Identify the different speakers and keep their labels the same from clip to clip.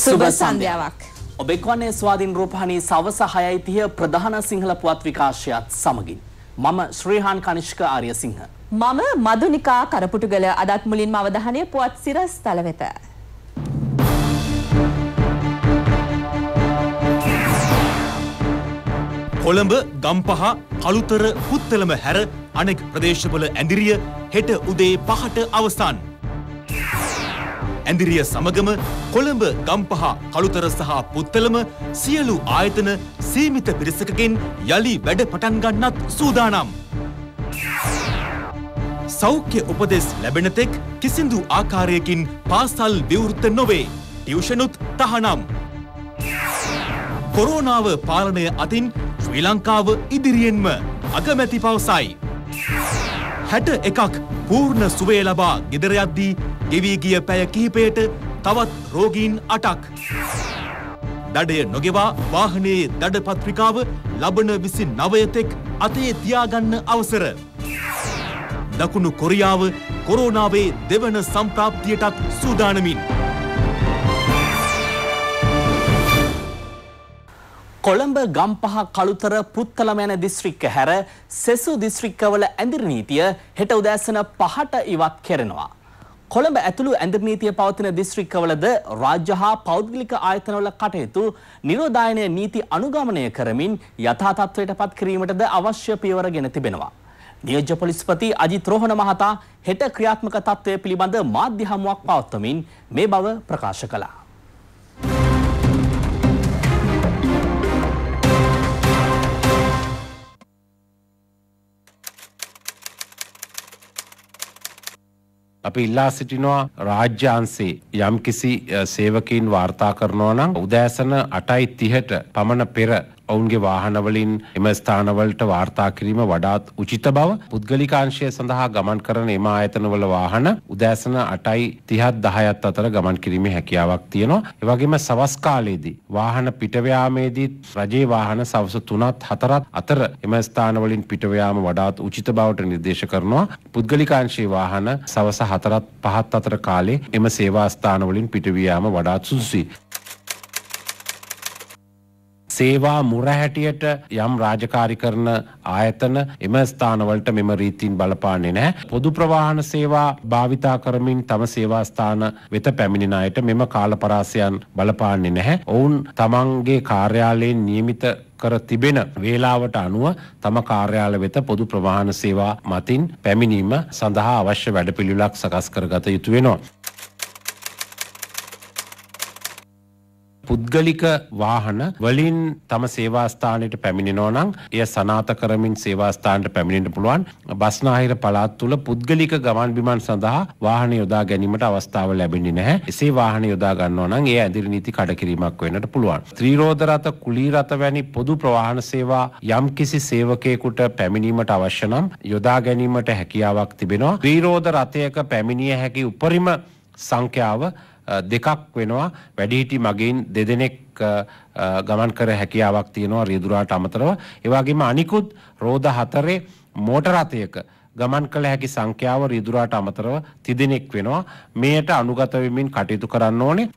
Speaker 1: සුබ සන්ධ්‍යාවක්. ඔබෙක් වන්නේ ස්වාධීන් රූපහණී සවස හයයි තිය ප්‍රධාන සිංහල පුවත් විකාශයත් සමගින්. මම ශ්‍රීහාන් කනිෂ්ක ආර්ය සිංහ.
Speaker 2: මම මදුනිකා කරපුටුගල අදත් මුලින්ම අවධානය පුවත් සිරස් තල වෙත.
Speaker 3: කොළඹ ගම්පහ කළුතර පුත්තලම හැර අනෙක් ප්‍රදේශවල ඇඳිරිය හෙට උදේ පහට අවස්ථාන්. ඇඳිරිය සමගම කොළඹ ගම්පහ කළුතර සහ පුත්තලම සියලු ආයතන සීමිත පිරිසකගෙන් යළි වැඩ පටන් ගන්නත් සූදානම්. සෞඛ්‍ය උපදෙස් ලැබෙන තෙක් කිසිදු ආකාරයකින් පාසල් විවෘත නොවේ. ටියුෂනුත් තහනම්. කොරෝනාව පාලනය අතින් ශ්‍රී ලංකාව ඉදිරියෙන්ම අගමැති පවසයි. හැට එකක් පූර්ණ සුවේ ලබා ගෙදරයද්දී ගෙවී ගිය පැය කිහිපයට තවත් රෝගීන් අටක්. දඩය නොගෙවා වාහනයේ දඩ පත්‍රිකාව ලබන විසි නවයතෙක් අතේ තියාගන්න අවසර. දකුණු කොරියාව කොරෝනාවේ දෙවන සම්ප්‍රාප්තියටත් සූදානමින්.
Speaker 1: කොළඹ ගම්පහ කළුතර පුත්තලම යන දිස්ත්‍රික්ක හැර සෙසු දිස්ත්‍රික්කවල ඇඳිරි නීතිය හෙට උදෑසන 5ට ඉවත් කෙරෙනවා. කොළඹ ඇතුළු ඇඳිරි නීතිය පවතින දිස්ත්‍රික්කවලද රාජ්‍ය හා පෞද්ගලික ආයතනවල කටයුතු නිරෝධායන නීති අනුගමනය කරමින් යථා තත්ත්වයට පත් කිරීමටද අවශ්‍ය පියවර ගෙන තිබෙනවා. නියෝජ්‍ය පොලිස්පති අජිත් රෝහණ මහතා හෙට ක්‍රියාත්මක තත්ත්වය පිළිබඳ මාධ්‍ය හමුවක් පවත්වමින් මේ බව ප්‍රකාශ කළා.
Speaker 4: අපි ඉල්ලා සිටිනවා රාජ්‍ය අංශේ යම්කිසි සේවකයන් වාර්තා කරනවා නම් උදෑසන 8:30ට පමණ පෙර ඔවුන්ගේ වාහනවලින් එම ස්ථානවලට වාර්තා කිරීම වඩාත් උචිත බව පුද්ගලිකාංශය සඳහා ගමන් කරන එම ආයතනවල වාහන උදෑසන 8:30 10ත් අතර ගමන් කිරීමේ හැකියාවක් තියෙනවා. ඒ වගේම සවස් කාලයේදී වාහන පිටවයාමේදී රජයේ වාහන සවස 3ත් 4ත් අතර එම ස්ථානවලින් පිටවයාම වඩාත් උචිත බවට නිර්දේශ කරනවා. පුද්ගලිකාංශයේ වාහන සවස 4ත් 5ත් අතර කාලේ එම සේවා ස්ථානවලින් පිටවියාම වඩාත් සුදුසුයි. සේවා මුර හැටියට යම් රාජකාරී කරන ආයතන එම ස්ථානවලට මෙම රීතීන් බලපාන්නේ නැහැ. පොදු ප්‍රවාහන සේවා භාවිතා කරමින් තම සේවා ස්ථාන වෙත පැමිණෙන අයට මෙම කාලපරාසයන් බලපාන්නේ නැහැ. ඔවුන් තමන්ගේ කාර්යාලයෙන් නියමිත කර තිබෙන වේලාවට අනුව තම කාර්යාල වෙත පොදු ප්‍රවාහන සේවා මතින් පැමිණීම සඳහා අවශ්‍ය වැඩපිළිවෙලක් සකස් කරගත යුතු වෙනවා. පුද්ගලික වාහන වලින් තම සේවාස්ථානයට පැමිණෙනවා නම් එය සනාත කරමින් සේවාස්ථානට පැමිණෙන්න පුළුවන්. බස්නාහිර පළාත් තුල පුද්ගලික ගමන් බිමන් සඳහා වාහන යොදා ගැනීමට අවස්ථාව ලැබෙන්නේ නැහැ. එසේ වාහන යොදා ගන්නවා නම් ඒ ඇදිරි නීති කඩකිරීමක් වෙන්නට පුළුවන්. ත්‍රිරෝද රථ, කුලී රථ වැනි පොදු ප්‍රවාහන සේවා යම්කිසි සේවකයෙකුට පැමිණීමට අවශ්‍ය නම් යොදා ගැනීමට හැකියාවක් තිබෙනවා. ත්‍රිරෝද රථයක පැමිණිය හැකි උපරිම සංඛ්‍යාව දෙකක් වෙනවා වැඩිහිටි මගින් දෙදෙනෙක් ගමන් කර හැකියාවක් තියෙනවා රියදුරාට අමතරව ඒ වගේම අනිකුත් රෝද හතරේ මෝටර රථයක ගමන් කළ හැකි සංඛ්‍යාව රියදුරාට අමතරව තිදෙනෙක් වෙනවා මෙයට අනුගත වෙමින් කටයුතු කරන්න ඕනේ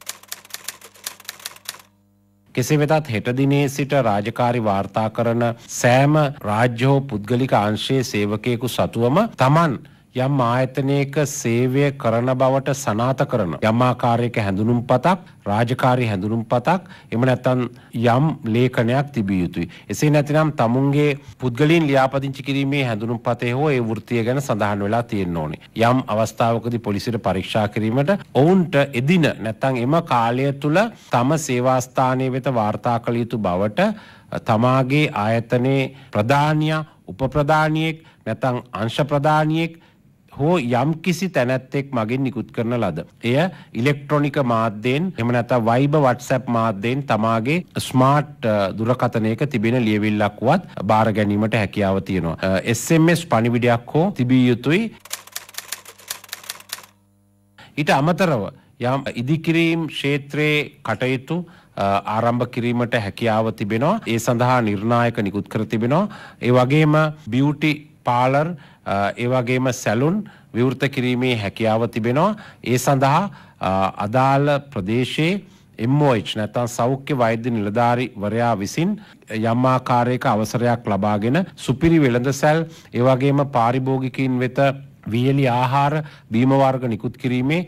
Speaker 4: කෙසේ වෙතත් හෙට දිනේ සිට රාජකාරි වාර්තා කරන සෑම රාජ්‍ය හෝ පුද්ගලික අංශයේ සේවකයෙකු සතුවම තමන් යම් ආයතනයක සේවය කරන බවට සනාත කරන යම් ආකාරයක හැඳුනුම් පතක් රාජකාරී හැඳුනුම් පතක් එම නැත්නම් යම් ලේඛනයක් තිබිය යුතුයි. එසේ නැතිනම් තමුන්ගේ පුද්ගලයන් ලියාපදිංචි කිරීමේ හැඳුනුම් පතේ හෝ ඒ වෘත්තිය ගැන සඳහන් වෙලා තියෙන්න ඕනේ. යම් අවස්ථාවකදී පොලිසියට පරීක්ෂා කිරීමට ඔවුන්ට එදින නැත්නම් එම කාලය තුල තම සේවාස්ථානයේ වෙත වාර්තා කළ යුතු බවට තමාගේ ආයතනයේ ප්‍රධානියා උපප්‍රධානියෙක් නැත්නම් අංශ ප්‍රධානියෙක් හෝ යම් කිසි තැනැත්තෙක් මගින් නිකුත් කරන ලද. එය ඉලෙක්ට්‍රොනික මාධ්‍යයෙන් එම නැත වයිබ වටසැප් මාධ්‍යයෙන් තමාගේ ස්මාර්ට් දුරකතනයක තිබෙන ලියවිල්ලක් වත් බාර ගැනීමට හැකියාව තියෙනවා. SMS පනිවිඩයක් හෝ තිබිය යුතුයි. ඊට අමතරව යම් ඉදිකිරීම් ක්ෂේත්‍රයේ කටයුතු ආරම්භ කිරීමට හැකියාව තිබෙනවා ඒ සඳහා නිර්ණායක නිකුත් කර තිබෙනවා ඒ වගේම බියුටි පාලර් ඒවගේම සැලුන් විවෘත කිරීමේ හැකියාව තිබෙනවා. ඒ සඳහා අදාළ ප්‍රදේශයේ එම්මෝච් නැතන් සෞඛ්‍ය වෛද්‍ය නිලධාරි වරයා විසින් යම්මාකාරයක අවසරයක් ලබාගෙන සුපිරි වෙළඳ සැල් ඒවගේම පාරිභෝගිකින් වෙත වියලි ආහාර බීමවර්ග නිකුත් කිරීමේ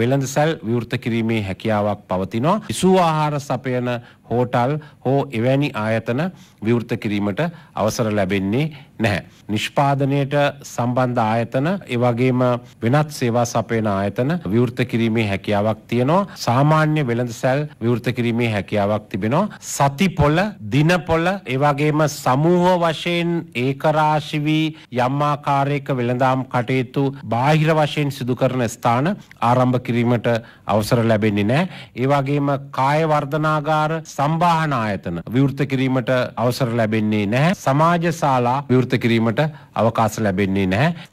Speaker 4: වෙළඳ සැල් විවෘත කිරීමේ හැකියාවක් පවතිනවා. ඉසූ ආහාර සපයන හෝටල් හෝ එවැනි ආයතන විවෘත කිරීමට අවසර ලැබෙන්නේ නැහැ. නිෂ්පාදනයට සම්බන්ධ ආයතන එවගේම වෙනත් සේවා සපයන ආයතන විවෘත කිරීමේ හැකියාවක් තියෙනවා. සාමාන්‍ය වෙළඳසැල් විවෘත කිරීමේ හැකියාවක් තිබෙනවා. සතිපොළ, දිනපොළ, එවගේම සමූහ වශයෙන් ඒකරාශි වී යම් ආකාරයක වෙළඳාම් කටයුතු බාහිර වශයෙන් සිදු කරන ස්ථාන ආරම්භ කිරීමට අවසර ලැබෙන්නේ නැහැ. ඒ වගේම කාය වර්ධනාගාර සම්බාහන ආයතන විවෘත කිරීමට අවසර ලැබෙන්නේ නැහැ. සමාජ ශාලා විවෘත කිරීමට අවකාශ ලැබෙන්නේ නැහැ.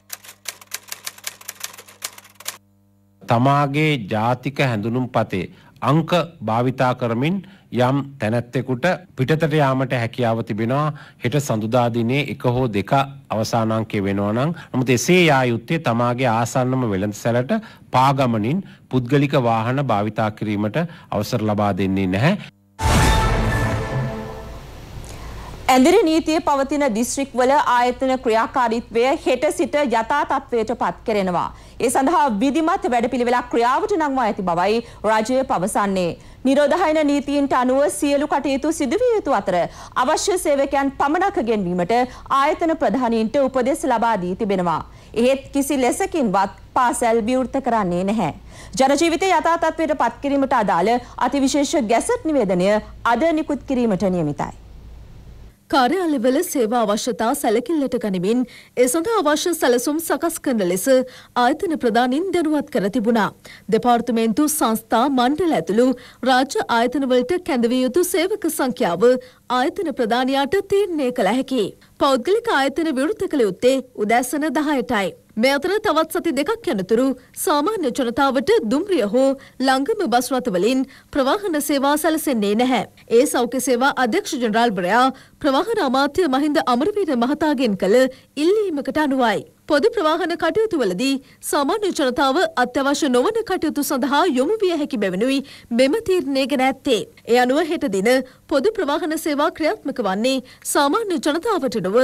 Speaker 4: තමාගේ ජාතික හැඳුනුම් පතේ අංක භාවිතා කරමින් යම් තැනැත්තෙකුට පිටතට යාමට හැකියාව තිබෙනවා හෙට සඳුදා දිනේ එක හෝ දෙක අවසාන අංකය වෙනවා නම් නමුත් එසේ යා යුත්තේ තමාගේ ආසන්නම වෙළඳසැලට පාගමනින් පුද්ගලික වාහන භාවිතා කිරීමට අවසර ලබා දෙන්නේ නැහැ
Speaker 2: ඇඳිරි නීතිය පවතින දිස්ත්‍රික්වල ආයතන ක්‍රියාකාරීත්වය හෙට සිට යථා තත්ත්වයට පත් කරනවා. ඒ සඳහා විධිමත් වැඩපිළිවෙලක් ක්‍රියාවට නංවා ඇති බවයි රජය පවසන්නේ. නිරෝධායන නීතියන්ට අනුව සියලු කටයුතු සිදුවිය යුතු අතර අවශ්‍ය සේවකයන් පමණක් ගෙන්වීමට ආයතන ප්‍රධානීන්ට උපදෙස් ලබා දී තිබෙනවා. එහෙත් කිසි ලෙසකින්වත් පාසල් විවෘත කරන්නේ නැහැ. ජනජීවිතය යථා තත්ත්වයට පත් කිරීමට අදාළ අතිවිශේෂ ගැසට් නිවේදනය
Speaker 5: අද නිකුත් කිරීමට නියමිතයි. කාර්යාලවල සේවා අවශ්‍යතා සැලකිල්ලට ගනිමින් ඒ සඳහා අවශ්‍ය සැලසුම් සකස් කරන ලෙස ආයතන ප්‍රධානින් දැනුවත් කර තිබුණා. දෙපාර්තමේන්තු සංස්ථා මණ්ඩල ඇතුළු රාජ්‍ය ආයතනවලට කැඳවිය යුතු සේවක සංඛ්‍යාව ආයතන ප්‍රධානයාට තීරණය කළ හැකි. පෞද්ගලික ආයතන විවෘත කළ යුත්තේ උදැසන දහයටයි. මේ අතර තවත් සති දෙකක් යනතුරු සාමාන්‍ය ජනතාවට දුම්රිය හෝ ළංගම බස් රථවලින් ප්‍රවාහන සේවා සැලසෙන්නේ නැහැ. ඒ සෞඛ්‍ය සේවා අධ්‍යක්ෂ ජනරාල්වරයා ප්‍රවාහන අමාත්‍ය මහින්ද අමරවීර මහතාගෙන් කළ ඉල්ලීමකට අනුවයි. පොදු ප්‍රවාහන කටයුතුවලදී සාමාන්‍ය ජනතාව අත්‍යවශ්‍ය නොවන කටයුතු සඳහා යොමු විය හැකි බැවිනුයි මෙම තීරණය ගෙන ඇත්තේ. ඒ අනුව හෙට දින පොදු ප්‍රවාහන සේවා ක්‍රියාත්මක වන්නේ සාමාන්‍ය ජනතාවට නොව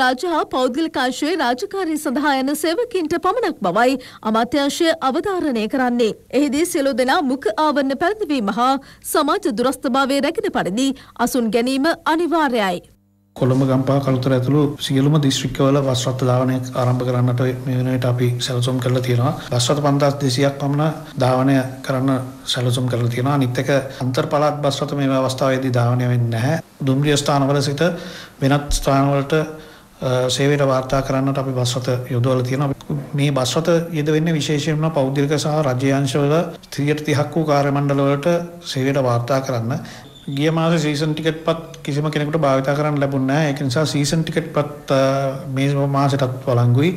Speaker 5: රාජ්‍ය හා පෞද්ගලික අංශයේ රාජකාරී සඳහා යන සේවකින්ට පමණක් බවයි අමාත්‍යංශය අවධාරණය කරන්නේ. එහිදී සියලු දෙනා මුඛ ආවරණ පැළඳවීම හා සමාජ දුරස්ථභාවය රැගෙන පරිදි අසුන් ගැනීම අනිවාර්යයි.
Speaker 6: කොළඹ ගම්පා කළුතර ඇතුළු සියලුම දිස්ත්‍රික්කවල බස් රථ ධාවනය ආරම්භ කරන්නට මේ වෙනකොට අපි සැලසුම් කරලා තියෙනවා. බස් රථ 5200ක් පමණ ධාවනය කරන්න සැලසුම් කරලා තියෙනවා. අනිත් එක අන්තර් පළාත් බස් රථ මේ අවස්ථාවේදී ධාවනය වෙන්නේ නැහැ. දුම්රිය ස්ථානවල සිට වෙනත් ස්ථානවලට සේවයට වාර්තා කරන්නට අපි බස් රථ යොදවලා තියෙනවා. මේ බස් රථ යෙද වෙන්නේ විශේෂයෙන්ම පෞද්ගලික සහ රජයේ අංශවල 30ක් වූ කාර්ය මණ්ඩල වලට සේවයට වාර්තා කරන්න. ගිය මාසේ සීසන් ටිකට් පත් කිසිම කෙනෙකුට භාවිතා කරන්න ලැබුණ නැහැ. ඒක නිසා සීසන් ටිකට් පත් මේ මාසෙටත් වළංගුයි.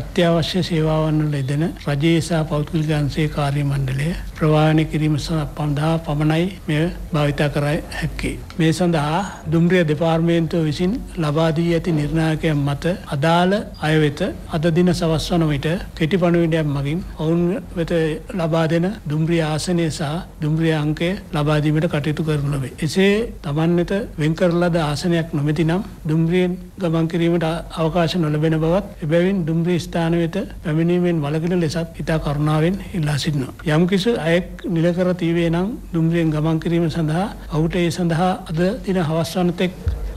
Speaker 6: අත්‍යවශ්‍ය සේවාවන් වල යෙදෙන රජයේ සහ පෞද්ගලික අංශයේ කාර්ය මණ්ඩලය ප්‍රවාහණය කිරීම පඳහා පමණයි මෙය භාවිතා කරයි හැක්කේ. මේ සඳහා දුම්රිය දෙපාර්මේන්තුව විසින් ලබාදී ඇති නිර්ණායකයන් මත අදාළ අයවෙත අද දින සවස් වන විට කෙටි පණුවිඩයක් මගින් ඔවුන් වෙත ලබා දෙන දුම්රිය ආසනය සහ දුම්රිය අංකය ලබාදීමට කටයුතු කරන ලබේ. එසේ තමන් වෙත වෙන්කරලද ආසනයක් නොමැති නම් දුම්රියෙන් ගමන් කිරීමට අවකාශ නොලබෙන බවත් එබැවින් දුම්රිය ස්ථාන වෙත පැමිණීමෙන් වලකින ලෙසත් ඉතා කරුණාවෙන් ඉල්ලා සිටිනවා. යම්කිසි හයක් නිල කර තීවේ නම් දුම්රියෙන් ගමන් කිරීම සඳහා ඔහුට ඒ සඳහා අද දින හවස්වන තෙක්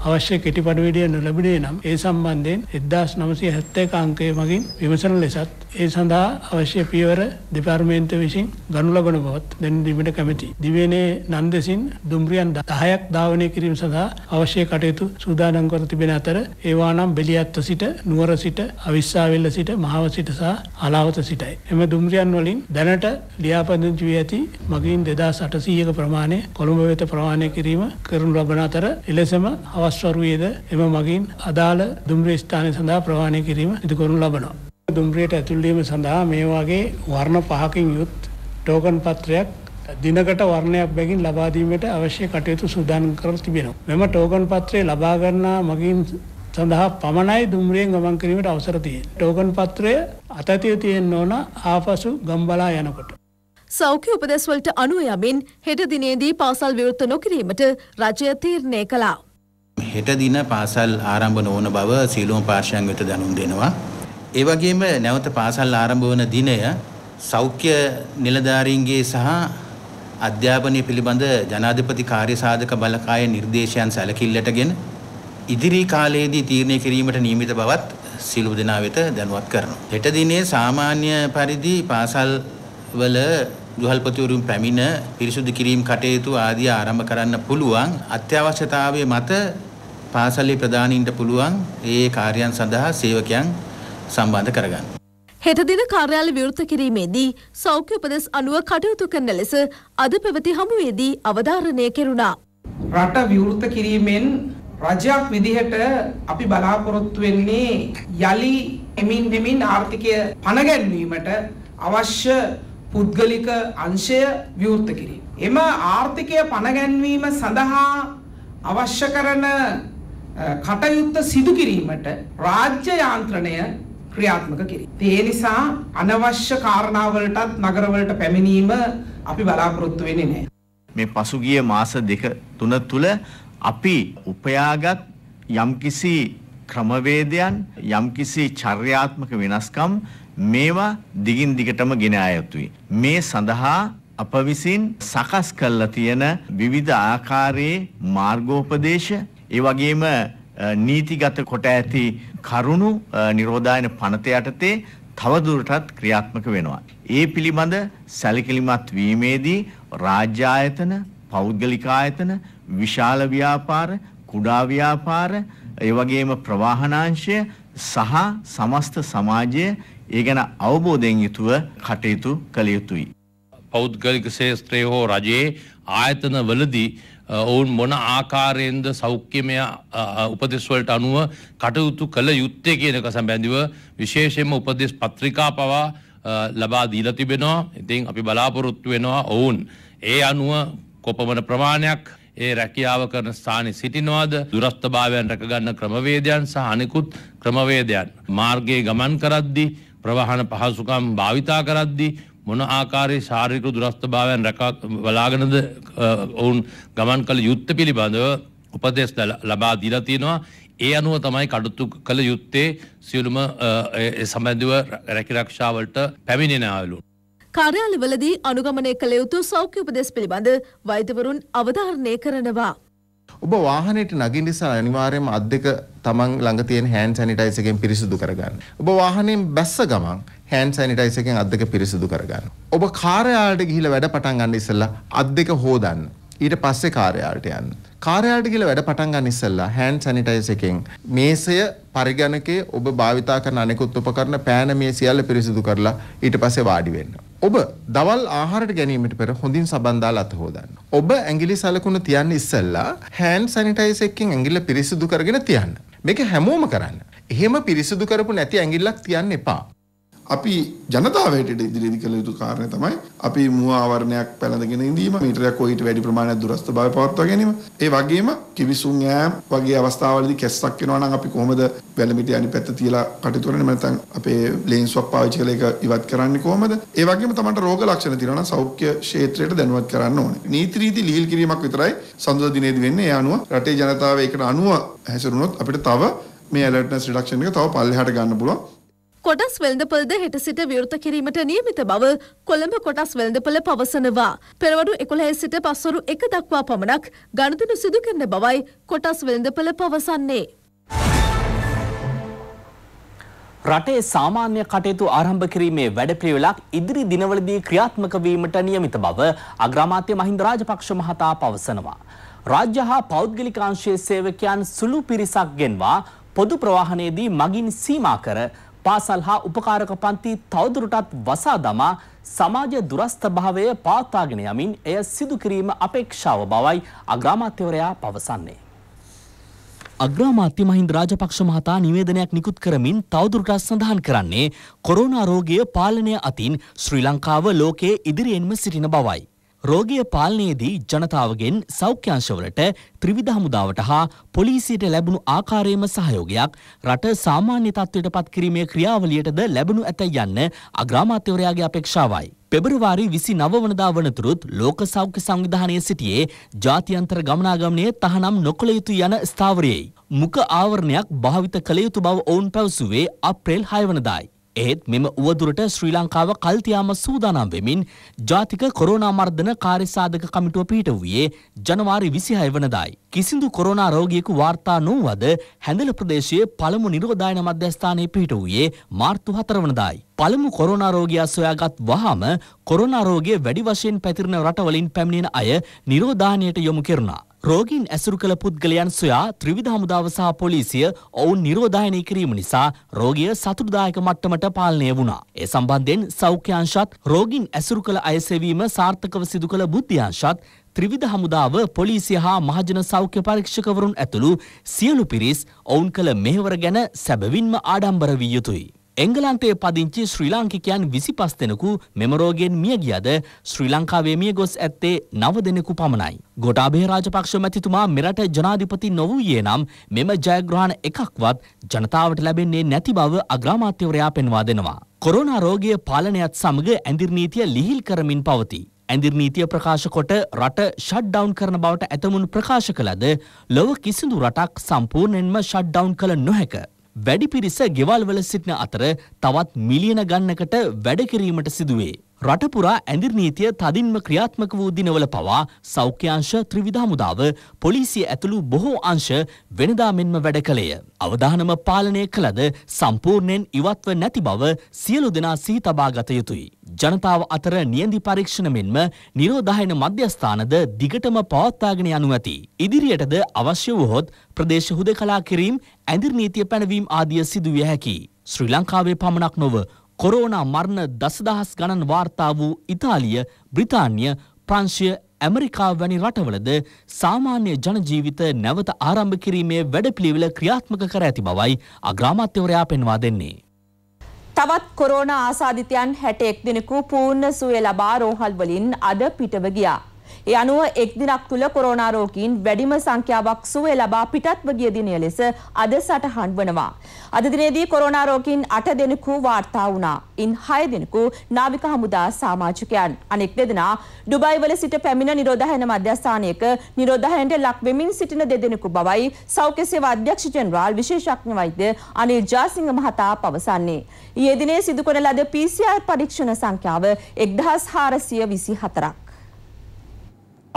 Speaker 6: අවශ්‍ය කෙටිපඩවිඩිය නොලැබිනේ නම් ඒ සම්බන්ධයෙන් එදදාස් නමසය හැත්තේ කාංකය මගින් විමසන ලෙසත් ඒ සඳහා අවශ්‍ය පියවර දෙපාර්මේන්ත විසින් ගනු ලබන බවත් දැන්දීමට කැමති. දිවේනේ නන්දෙසින් දුම්රියන් දහයක් ධාවනය කිරීම සඳහා අවශ්‍ය කටයුතු සූදානංකර තිබෙන අතර ඒවානම් බෙලියත්ව සිට නුවර සිට අවිස්සාවෙල්ල සිට මහාව සිට සහ හලාවත සිටයි. එම දුම්රියන් වලින් දැනට ලියාපදිංචි වී ඇති මගින් දෙදා සටසීයක ප්‍රමාණය කොළඹ වෙත ප්‍රමාණය කිරීම කරනු ලබන අතර එලෙසම අවස්වරුවේද එම මගින් අදාළ දුම්රිය ස්ථානය සඳහා ප්‍රවාණය කිරීම ඉදිකරනු ලබනවා. දුම්රියට ඇතුල්වීම සඳහා මේ වගේ වර්ණ පහකින් යුත් ටෝකන් පත්‍රයක් දිනකට වර්ණයක් බැගින් ලබාදීමට අවශ්‍ය කටයුතු සුදාන් කර තිබෙනවා. මෙම ටෝකන් පත්‍රය ලබාගන්නා මගින් සඳහා පමණයි දුම්රියෙන් ගමන් කිරීමට අවසරතිය. ටෝකන් පත්‍රය අතතිය තියෙන් ඕන ආපසු ගම්බලා යනකොට.
Speaker 5: සෞඛ්‍ය උපදෙස්වලට අනුව යමින් හෙට දිනේදී පාසල් විවෘත නොකිරීමට රජය තීරණය කළා.
Speaker 7: හෙට දින පාසල් ආරම්භ නොවන බව සීලුවම පාර්ශයන් වෙත දැනුම් දෙනවා. ඒ වගේම නැවත පාසල් ආරම්භ වන දිනය සෞඛ්‍ය නිලධාරීන්ගේ සහ අධ්‍යාපනය පිළිබඳ ජනාධිපති කාර්ය සාධක බලකාය නිර්දේශයන් සැලකිල්ලටගෙන ඉදිරි කාලයේදී තීරණය කිරීමට නියමිත බවත් සියලු දෙනා වෙත දැනුවත් කරනවා. හෙට දිනේ සාමාන්‍ය පරිදි පාසල් වල ගෘහල්පතිවරුන් පැමිණ පිරිසුදු කිරීම් කටයුතු ආදී ආරම්භ කරන්න පුළුවන් අත්‍යවශ්‍යතාවය මත පාසලේ ප්‍රධානීන්ට පුළුවන් ඒ කාර්යයන් සඳහා සේවකයන් සම්බන්ධ කරගන්න.
Speaker 5: හෙටදින කාර්යාල විවෘත කිරීමේදී සෞඛ්‍ය උපදෙස් අනුව කටයුතු කරන ලෙස අද පැවති හමුවේදී අවධාරණය කෙරුණා.
Speaker 7: රට විවෘත කිරීමෙන් රජයක් විදිහට අපි බලාපොරොත්තු වෙන්නේ යලි එමින් මෙමින් ආර්ථිකය පනගැන්වීමට අවශ්‍ය පුද්ගලික අංශය විවෘත කිරීම. එම ආර්ථිකය පනගැන්වීම සඳහා අවශ්‍ය කරන කටයුත්ත සිදු කිරීමට රාජ්‍ය යාන්ත්‍රණය ක්‍රියාත්මක කිරීම. ඒ නිසා අනවශ්‍ය කාරණාවලටත් නගරවලට පැමිණීම අපි බලාපොරොත්තු වෙන්නේ
Speaker 1: නැහැ. මේ පසුගිය මාස දෙක තුන තුල අපි උපයාගත් යම්කිසි ක්‍රමවේදයන් යම්කිසි චර්යාත්මක වෙනස්කම් මේවා දිගින් දිගටම ගෙන ආයතුයි. මේ සඳහා අප විසින් සකස් කල්ලා තියෙන විවිධ ආකාරයේ මාර්ගෝපදේශ ඒ වගේම නීතිගත කොට ඇති කරුණු නිරෝධායන පනත යටතේ තවදුරටත් ක්‍රියාත්මක වෙනවා. ඒ පිළිබඳ සැලකිලිමත් වීමේදී රාජ්‍ය ආයතන, පෞද්ගලික ආයතන, විශාල ව්‍යාපාර, කුඩා ව්‍යාපාර, ඒ වගේම ප්‍රවාහනාංශය සහ සමස්ත සමාජය ඒ ගැන අවබෝධයෙන් යුතුව කටයුතු කළ යුතුයි.
Speaker 4: පෞද්ගලික ශේත්‍රයේ හෝ රජයේ ආයතනවලදී ඔවුන් මොන ආකාරයෙන්ද සෞඛ්‍යමය උපදෙස්වලට අනුව කටයුතු කළ යුත්තේ කියනක සම්බැඳිව විශේෂයෙන්ම උපදෙස් පත්‍රිකා පවා ලබා දීලා තිබෙනවා. ඉතින් අපි බලාපොරොත්තු වෙනවා ඔවුන් ඒ අනුව කොපමණ ප්‍රමාණයක් ඒ රැකියාව කරන ස්ථානයේ සිටිනවාද දුරස්ථභාවයන් රැකගන්න ක්‍රමවේදයන් සහ අනෙකුත් ක්‍රමවේදයන් මාර්ගයේ ගමන් කරද්දී ප්‍රවාහන පහසුකම් භාවිතා කරද්දී මොන ආකාරයේ ශාරීරික දුරස්ථභාවයන් රැකා බලාගෙනද ඔවුන් ගමන් කළ යුත්තේ පිළිබඳව උපදෙස් ලබා දීලා තියෙනවා. ඒ අනුව තමයි කඩතු කළ යුත්තේ සියලුම සම්බන්ධව රැකිරක්ෂාවලට පැමිණෙන අයලු.
Speaker 5: කාර්යාලවලදී අනුගමනය කළ යුතු සෞඛ්‍ය උපදෙස් පිළිබඳ වෛද්‍යවරුන් අවධාරණය කරනවා.
Speaker 3: ඔබ වාහනයට නගින නිසා අනිවාර්යයෙන්ම අත් දෙක තමන් ළඟ තියෙන හෑන්ඩ් සැනිටයිසර් එකෙන් පිරිසිදු කරගන්න. ඔබ වාහනයෙන් බැස්ස ගමන් හෑන්ඩ් සැනිටයිසර් එකෙන් අත් දෙක පිරිසිදු කරගන්න. ඔබ කාර්යාලයට ගිහිල්ලා වැඩ පටන් ගන්න ඉස්සෙල්ලා අත් දෙක හෝදන්න. ඊට පස්සේ කාර්යාලයට යන්න. කාර්යාලයට කියලා වැඩ පටන් ගන්න ඉස්සෙල්ලා හෑන්ඩ් සැනිටයිසර් එකෙන් මේසය පරිගණකේ ඔබ භාවිතා කරන අනෙකුත් උපකරණ පෑන මේ සියල්ල පිරිසිදු කරලා ඊට පස්සේ වාඩි වෙන්න. ඔබ දවල් ආහාරයට ගැනීමට පෙර හොඳින් සබන් දාලා අත හොදන්න. ඔබ ඇඟිලි සලකුණු තියන්න ඉස්සෙල්ලා හෑන්ඩ් සැනිටයිසර් එකෙන් ඇඟිල්ල පිරිසිදු කරගෙන තියන්න. මේක හැමෝම කරන්න. එහෙම පිරිසිදු කරපු නැති ඇඟිල්ලක් තියන්න එපා. අපි ජනතාවට ඉදිරිදි කළ යුතු
Speaker 1: කාරණය තමයි අපි මුව ආවරණයක් පැළඳගෙන ඉඳීම මීටරයක් කොහිට වැඩි ප්‍රමාණයක් දුරස්ත බව පවත්වා ගැනීම ඒ වගේම කිවිසුම් ඈම් වගේ අවස්ථාවලදී කැස්සක් වෙනවා නම් අපි කොහොමද වැලමිටි අනිත් පැත්ත තියලා කටයුතු කරන්නේ නැත්නම් අපේ ලේන්ස් වක් පාවිච්චි කරලා ඒක ඉවත් කරන්නේ කොහොමද ඒ වගේම
Speaker 6: තමන්ට රෝග ලක්ෂණ තියෙනවා නම් සෞඛ්‍ය ක්ෂේත්‍රයට දැනුවත් කරන්න ඕනේ නීති රීති ලිහිල් කිරීමක් විතරයි සඳුදා දිනේදී වෙන්නේ ඒ අනුව රටේ ජනතාව ඒකට අනුව හැසිරුණොත් අපිට තව මේ ඇලර්ට්නස්
Speaker 1: රිඩක්ෂන් එක තව පල්ලෙහාට ගන්න පුළුවන්
Speaker 5: කොටස් වෙළඳපොළද හෙට සිට විවෘත කිරීමට නියමිත බව කොළඹ කොටස් වෙළඳපොළ පවසනවා. පෙරවරු 11 සිට පස්වරු 1 දක්වා පමණක් ගනුදෙනු සිදු කරන බවයි කොටස් වෙළඳපොළ පවසන්නේ.
Speaker 1: රටේ සාමාන්‍ය කටයුතු ආරම්භ කිරීමේ වැඩපිළිවෙලක් ඉදිරි දිනවලදී ක්‍රියාත්මක වීමට නියමිත බව අග්‍රාමාත්‍ය මහින්ද රාජපක්ෂ මහතා පවසනවා. රාජ්‍ය හා පෞද්ගලිකාංශයේ සේවකයන් සුළු පිරිසක් ගෙන්වා පොදු ප්‍රවාහනයේදී මගින් සීමා කර පාසල් හා උපකාරක පන්ති තවදුරටත් වසා දමා සමාජ දුරස්ථ භාවය පාත්තාගෙන යමින් එය සිදු කිරීම අපේක්ෂාව බවයි අග්‍රාමාත්‍යවරයා පවසන්නේ. අග්‍රාමාත්‍ය මහින්ද රාජපක්ෂ මහතා නිවේදනයක් නිකුත් කරමින් තවදුරටත් සඳහන් කරන්නේ කොරෝනා රෝගය පාලනය අතින් ශ්‍රී ලංකාව ලෝකයේ ඉදිරියෙන්ම සිටින බවයි. රෝගය පාලනයේදී ජනතාවගෙන් සෞඛ්‍යංශවලට ත්‍රිවිධ හමුදාවට හා පොලිසියට ලැබුණු ආකාරයේම සහයෝගයක් රට සාමාන්‍ය තත්ත්වයට පත් කිරීමේ ක්‍රියාවලියටද ලැබුණු ඇතැයි යන්න අග්‍රාමාත්‍යවරයාගේ අපේක්ෂාවයි. පෙබරවාරි විසි නවවනදා වනතුරුත් ලෝක සෞඛ්‍ය සංවිධානය සිටියේ ජාතියන්තර ගමනාගමනය තහනම් නොකළ යුතු යන ස්ථාවරයෙයි. මුක ආවරණයක් භාවිත කළ යුතු බව ඔවුන් පැවසුවේ අප්‍රේල් හයවනදායි. ඒත් මෙම උවදුරට ශ්‍රී ලංකාව කල්තියාම සූදානම් වෙමින් ජාතික කොරෝනා මර්ධන කාර්යසාධක කමිටුව පිහිට වූයේ ජනවාරි 26 වනදායි. කිසිදු කොරෝනා රෝගියෙකු වාර්තා නොවුවද හැඳල ප්‍රදේශයේ පළමු නිරෝධායන මධ්‍යස්ථානයේ පිහිට වූයේ මාර්තු 4 වනදායි. පළමු කොරෝනා රෝගියා සොයාගත් වහාම කොරෝනා රෝගය වැඩි වශයෙන් පැතිරෙන රටවලින් පැමිණෙන අය නිරෝධායනයට යොමු කෙරුණා. රෝගීන් ඇසුරු කළ පුද්ගලයන් සොයා ත්‍රිවිධ හමුදාව සහ පොලිසිය ඔවුන් නිරෝධායනය කිරීම නිසා රෝගිය සතුටුදායක මට්ටමට පාලනය වුණා. ඒ සම්බන්ධයෙන් සෞඛ්‍ය අංශත් රෝගීන් ඇසුරු කළ අය සෙවීම සාර්ථකව සිදු කළ බුද්ධි අංශත් ත්‍රිවිධ හමුදාව පොලිසිය හා මහජන සෞඛ්‍ය පරීක්ෂකවරුන් ඇතුළු සියලු පිරිස් ඔවුන් කළ මෙහෙවර ගැන සැබවින්ම ආඩම්බර විය යුතුයි. එංගලන්තයේ පදිංචි ශ්‍රී ලාංකිකයන් විසි පස් දෙනෙකු මෙමරෝගෙන් මිය ගියද ශ්‍රී ලංකාවේ මිය ගොස් ඇත්තේ නව දෙනෙකු පමණයි. ගොටාභය රාජපක්ෂ මැතිතුමා මෙරට ජනාධිපති නොවූයේ නම් මෙම ජයග්‍රහණ එකක්වත් ජනතාවට ලැබෙන්නේ නැති බව අග්‍රාමාත්‍යවරයා පෙන්වා දෙනවා. කොරෝනා රෝගය පාලනයත් සමග ඇඳිර්නීතිය ලිහිල් කරමින් පවතී. ඇඳිර් නීතිය ප්‍රකාශ කොට රට ෂට්ඩවුන් කරන බවට ඇතමුණු ප්‍රකාශ කළද ලොව කිසිදු රටක් සම්පූර්ණයෙන්ම ෂට්ඩවුන් කළ නොහැක. වැඩි පිරිස ගෙවල්වල සිටින අතර තවත් මිලියන ගන්නකට වැඩකිරීමට සිදුවේ. රටපුරා ඇඳිර් නීතිය තදින්ම ක්‍රියාත්මක වූ දිනවල පවා සෞඛ්‍යාංශ ත්‍රිවිධ හමුදාව පොලිසිය ඇතුළු බොහෝ අංශ වෙනදා මෙන්ම වැඩ කළේය. අවධානම පාලනය කළද සම්පූර්ණයෙන් ඉවත්ව නැති බව සියලු දෙනා සිහි තබා ගත යුතුයි. ජනතාව අතර නියඳි පරීක්ෂණ මෙන්ම නිරෝධායන මධ්‍යස්ථානද දිගටම පවත්වාගෙන යනු ඇති. ඉදිරියටද අවශ්‍ය වුවහොත් ප්‍රදේශ හුදකලා කිරීම් ඇඳිර් නීතිය පැනවීම් ආදිය සිදුවිය හැකි. ශ්‍රී ලංකාවේ පමණක් නොව කොරෝනා මරණ දසදහස් ගණන් වාර්තා වූ ඉතාලිය, බ්‍රිතාන්‍ය, ප්‍රංශය, ඇමරිකාව වැනි රටවලද සාමාන්‍ය ජනජීවිත නැවත ආරම්භ කිරීමේ වැඩපිළිවෙල ක්‍රියාත්මක කර ඇති බවයි අග්‍රාමාත්‍යවරයා පෙන්වා දෙන්නේ.
Speaker 2: තවත් කොරෝනා ආසාධිතයන් හැටෙක් දෙනෙකු පූර්ණ සුවය ලබා රෝහල් වලින් අද පිටව ගියා. ඒ අනුව එක් දිනක් තුළ කොරෝනා රෝගීන් වැඩිම සංඛ්‍යාවක් සුවය ලබා පිටත්ව ගිය දිනය ලෙස අද සටහන් වනවා. අද දිනේදී කොරෝනා රෝගීන් 8 දෙනෙකු වාර්තා වුණා. ඉන් 6 දෙනෙකු නාවික හමුදා සමාජිකයන්. අනෙක් දෙදෙනා ඩුබායි වල සිට පැමිණ නිරෝධායන මධ්‍යස්ථානයක නිරෝධායනට ලක් වෙමින් සිටින දෙදෙනෙකු බවයි සෞඛ්‍ය සේවා අධ්‍යක්ෂ ජෙනරාල් විශේෂඥ වෛද්‍ය අනිල් ජාසිංහ මහතා පවසන්නේ. ඊයේ දිනේ සිදු කරන ලද PCR පරීක්ෂණ සංඛ්‍යාව 1424ක්.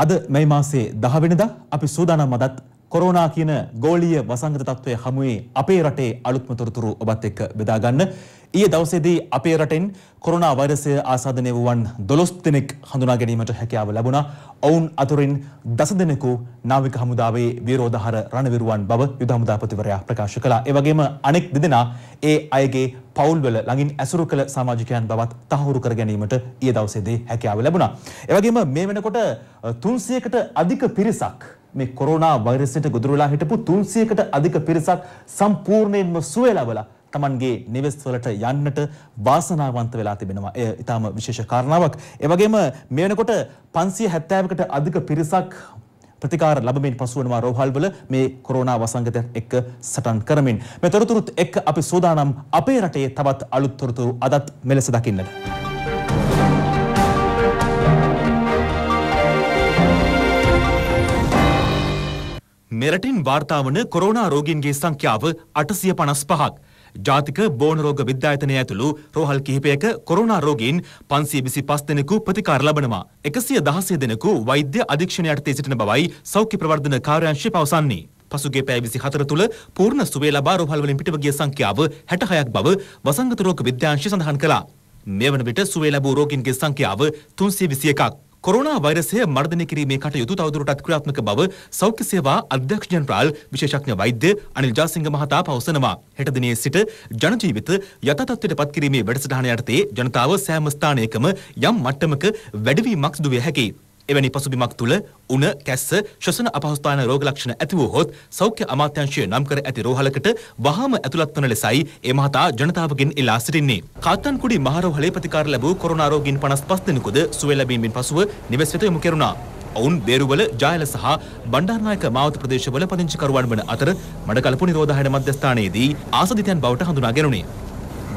Speaker 3: අද මේ මාසේ 10 වෙනිදා අපි සූදානම් මදත් කොරෝනා කියන ගෝලීය වසංගත තත්ත්වයේ හමුවේ අපේ රටේ අලුත්ම තොරතුරු ඔබත් එක්ක බෙදා ගන්න. ඊයේ දවසේදී අපේ රටෙන් කොරෝනා වෛරසය ආසාදනය වූවන් 12 දෙනෙක් හඳුනා ගැනීමට හැකියාව ලැබුණා. ඔවුන් අතුරින් 10 දෙනෙකු නාවික හමුදාවේ විරෝධහර රණවිරුවන් බව යුද හමුදාපතිවරයා ප්‍රකාශ කළා. ඒ වගේම අනෙක් දෙදෙනා ඒ අයගේ පවුල්වල ළඟින් ඇසුරු කළ සමාජිකයන් බවත් තහවුරු කර ගැනීමට ඊයේ දවසේදී හැකියාව ලැබුණා. ඒ වගේම මේ වෙනකොට 300කට අධික පිරිසක් මේ කොරෝනා වෛරසයට ගොදුරලා හිටපු 300කට අධික පිරිසක් සම්පූර්ණයෙන්ම සුවය ලැබලා තමන්ගේ නිවෙස් වලට යන්නට වාසනාවන්ත වෙලා තිබෙනවා. එය ඊටාම විශේෂ කාරණාවක්. ඒ වගේම මේ වෙනකොට 570කට අධික පිරිසක් ප්‍රතිකාර ලැබමින් පසුවනවා රෝහල්වල මේ කොරෝනා වසංගතයත් එක්ක සටන් කරමින්. මේ තොරතුරුත් එක්ක අපි සූදානම් අපේ රටේ තවත් අලුත් තොරතුරු අදත් මෙලෙස දකින්නට. මෙරටින් වාර්තාවන කොරෝනා රෝගීන්ගේ සංඛ්‍යාව 855ක්. ජාතික බෝන රෝග විද්‍යායතනය ඇතුළු රෝහල් කිහිපයක කොරෝනා රෝගීන් 525 දෙනෙකු ප්‍රතිකාර ලබනවා. 116 දෙනෙකු වෛද්‍ය අධීක්ෂණය යටතේ සිටින බවයි සෞඛ්‍ය ප්‍රවර්ධන කාර්යාංශය පවසන්නේ. පසුගේ පැය 24 තුළ පූර්ණ සුවේ ලබා රෝහල් වලින් පිටව ගිය සංඛ්‍යාව 66ක් බව වසංගත රෝග විද්‍යාංශය සඳහන් කළා. මේ වන විට සුවේ ලැබූ රෝගීන්ගේ සංඛ්‍යාව 321ක්. කොරෝනා වෛරසය මර්ධනය කිරීමේ කටයුතු තවදුරටත් ක්‍රියාත්මක බව සෞඛ්‍ය සේවා අධ්‍යක්ෂ ජනරාල් විශේෂඥ වෛද්‍ය අනිල් ජාසිංහ මහතා පවසනවා. හෙට දිනේ සිට ජනජීවිත යථාතත්වයට පත් කිරීමේ වැඩසටහන යටතේ ජනතාව සෑම ස්ථානයකම යම් මට්ටමක වැඩිවීමක් සිදු විය හැකියි. එවැනි පසුබිමක් තුළ උණ, කැස්ස, ශ්වසන අපහසුතාන රෝග ලක්ෂණ ඇති වූහොත් සෞඛ්‍ය අමාත්‍යාංශය නම් කර ඇති රෝහලකට වහාම ඇතුළත් වන ලෙසයි ඒ මහතා ජනතාවගෙන් ඉල්ලා සිටින්නේ. කාත්තන්කුඩි මහරෝහලේ ප්‍රතිකාර ලැබූ කොරෝනා රෝගීන් 55 දෙනෙකුද සුවය ලැබීමෙන් පසුව නිවෙස් වෙත යොමු කෙරුණා. ඔවුන් බේරුවල ජායල සහ බණ්ඩාරනායක මාවත ප්‍රදේශවල පදිංචිකරුවන් වන අතර මඩකලපු නිරෝධායන මධ්‍යස්ථානයේදී ආසදිතයන් බවට හඳුනා ගැනුණේ.